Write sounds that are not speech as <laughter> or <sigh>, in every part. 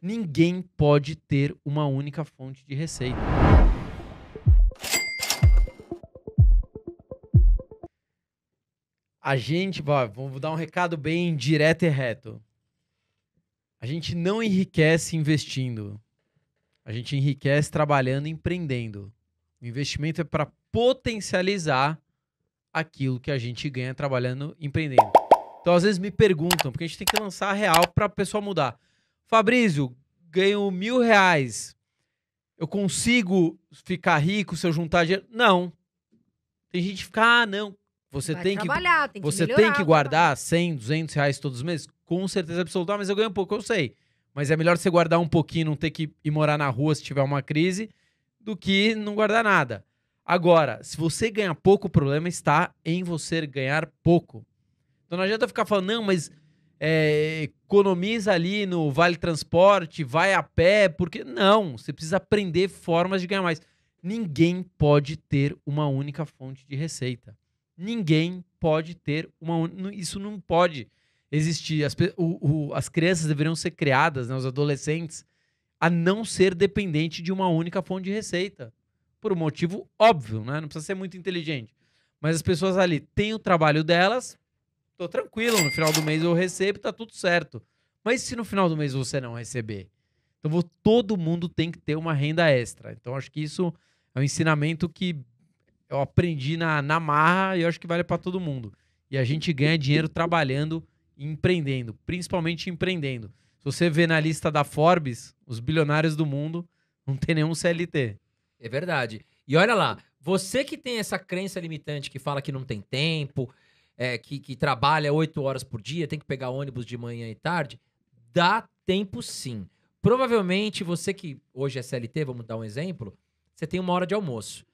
ninguém pode ter uma única fonte de receita. A gente, ó, vou dar um recado bem direto e reto. A gente não enriquece investindo. A gente enriquece trabalhando e empreendendo. O investimento é para potencializar aquilo que a gente ganha trabalhando empreendendo. Então, às vezes me perguntam, porque a gente tem que lançar a real para a pessoa mudar. Fabrício, ganho mil reais. Eu consigo ficar rico se eu juntar dinheiro? Não. Tem gente que fica, ah, não. Você Vai tem que, tem que você melhorar, tem que tá guardar 100, 200 reais todos os meses? Com certeza absoluta, ah, mas eu ganho pouco, eu sei. Mas é melhor você guardar um pouquinho, não ter que ir morar na rua se tiver uma crise, do que não guardar nada. Agora, se você ganhar pouco, o problema está em você ganhar pouco. Então não adianta ficar falando, não, mas é, economiza ali no vale transporte, vai a pé, porque não, você precisa aprender formas de ganhar mais. Ninguém pode ter uma única fonte de receita. Ninguém pode ter uma isso não pode existir. As, o, o, as crianças deveriam ser criadas, né, os adolescentes, a não ser dependente de uma única fonte de receita. Por um motivo óbvio, né? Não precisa ser muito inteligente. Mas as pessoas ali têm o trabalho delas, tô tranquilo, no final do mês eu recebo, tá tudo certo. Mas se no final do mês você não receber? Então vou, todo mundo tem que ter uma renda extra. Então acho que isso é um ensinamento que eu aprendi na, na marra e eu acho que vale para todo mundo. E a gente ganha dinheiro trabalhando e empreendendo, principalmente empreendendo. Se você vê na lista da Forbes, os bilionários do mundo não tem nenhum CLT. É verdade. E olha lá, você que tem essa crença limitante que fala que não tem tempo, é, que, que trabalha oito horas por dia, tem que pegar ônibus de manhã e tarde, dá tempo sim. Provavelmente você que hoje é CLT, vamos dar um exemplo, você tem uma hora de almoço.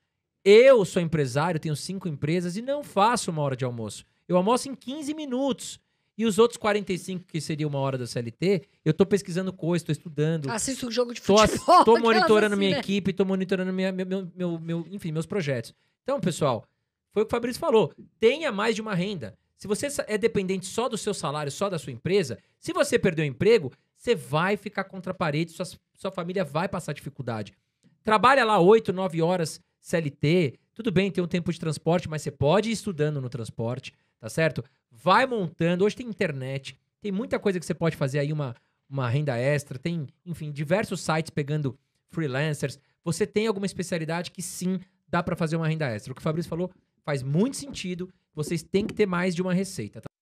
Eu sou empresário, tenho cinco empresas e não faço uma hora de almoço. Eu almoço em 15 minutos. E os outros 45, que seria uma hora da CLT, eu estou pesquisando coisas, estou estudando. Assisto um jogo de futebol. <laughs> Estou monitorando assim, minha né? equipe, estou monitorando minha, meu, meu, meu, enfim, meus projetos. Então, pessoal, foi o que o Fabrício falou. Tenha mais de uma renda. Se você é dependente só do seu salário, só da sua empresa, se você perder o emprego, você vai ficar contra a parede, sua, sua família vai passar dificuldade. Trabalha lá 8, 9 horas CLT, tudo bem, tem um tempo de transporte, mas você pode ir estudando no transporte, tá certo? Vai montando, hoje tem internet, tem muita coisa que você pode fazer aí, uma, uma renda extra, tem, enfim, diversos sites pegando freelancers. Você tem alguma especialidade que sim dá para fazer uma renda extra. O que o Fabrício falou faz muito sentido. Vocês têm que ter mais de uma receita, tá?